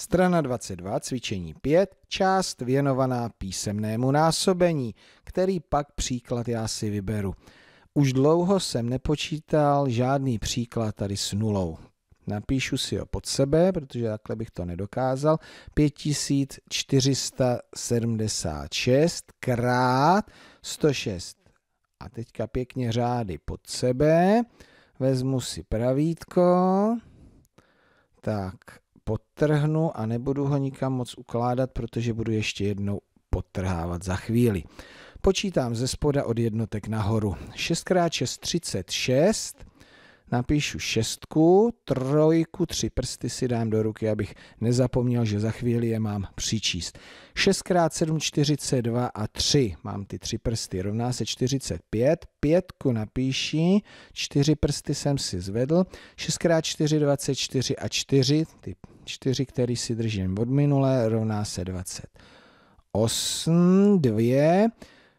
Strana 22, cvičení 5, část věnovaná písemnému násobení, který pak příklad já si vyberu. Už dlouho jsem nepočítal žádný příklad tady s nulou. Napíšu si ho pod sebe, protože takhle bych to nedokázal. 5476 krát 106. A teďka pěkně řády pod sebe. Vezmu si pravítko. Tak podtrhnu a nebudu ho nikam moc ukládat, protože budu ještě jednou potrhávat za chvíli. Počítám ze spoda od jednotek nahoru. 6x6 36, napíšu šestku, trojku, tři prsty si dám do ruky, abych nezapomněl, že za chvíli je mám přičíst. 6x7, 42 a 3, mám ty tři prsty, rovná se 45, pětku napíši, čtyři prsty jsem si zvedl, 6x4, 24 a 4, ty 4, který si držím od minule, rovná se 28, 2,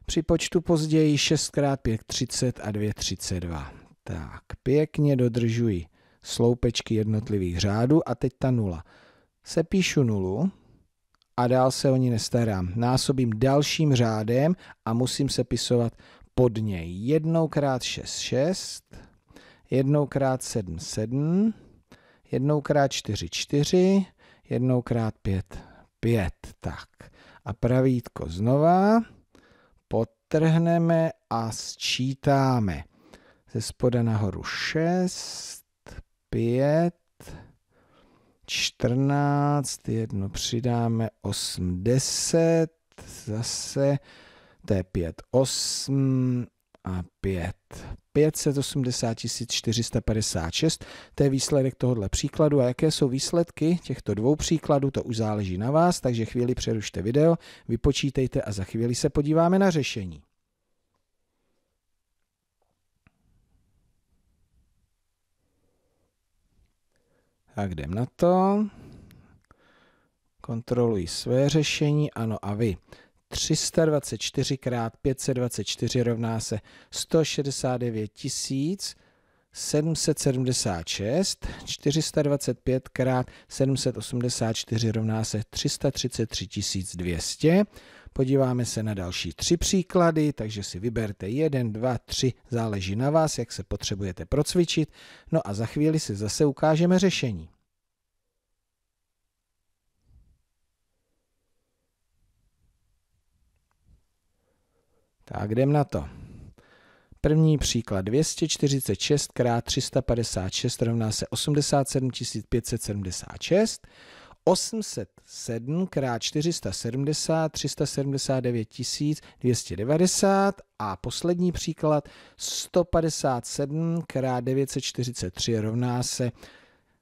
při počtu později 6 x 5, 30 a 2, 32. Tak, pěkně dodržuji sloupečky jednotlivých řádů a teď ta nula. Sepíšu nulu a dál se o ní nestarám. Násobím dalším řádem a musím sepisovat pod něj. 1 x 6, 6, 1 x 7, 7, jednou krát 4, 4, jednou krát 5, 5. Tak a pravítko znova potrhneme a sčítáme. Ze spoda nahoru 6, 5, 14, jedno přidáme, 8, 10, zase to je 5, 8, 5. 580 456, to je výsledek tohohle příkladu a jaké jsou výsledky těchto dvou příkladů, to už záleží na vás, takže chvíli přerušte video, vypočítejte a za chvíli se podíváme na řešení. Tak jdem na to. Kontroluji své řešení, ano a vy. 324 krát 524 rovná se 169 tisíc 776, 425 krát 784 rovná se 333 200. Podíváme se na další tři příklady, takže si vyberte jeden, dva, tři, záleží na vás, jak se potřebujete procvičit. No a za chvíli si zase ukážeme řešení. Tak jdem na to. První příklad 246 x 356 rovná se 87 576. 807 x 470 379 290 a poslední příklad 157 x 943 rovná se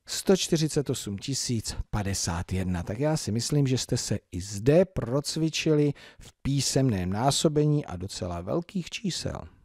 148 051. Tak já si myslím, že jste se i zde procvičili v písemném násobení a docela velkých čísel.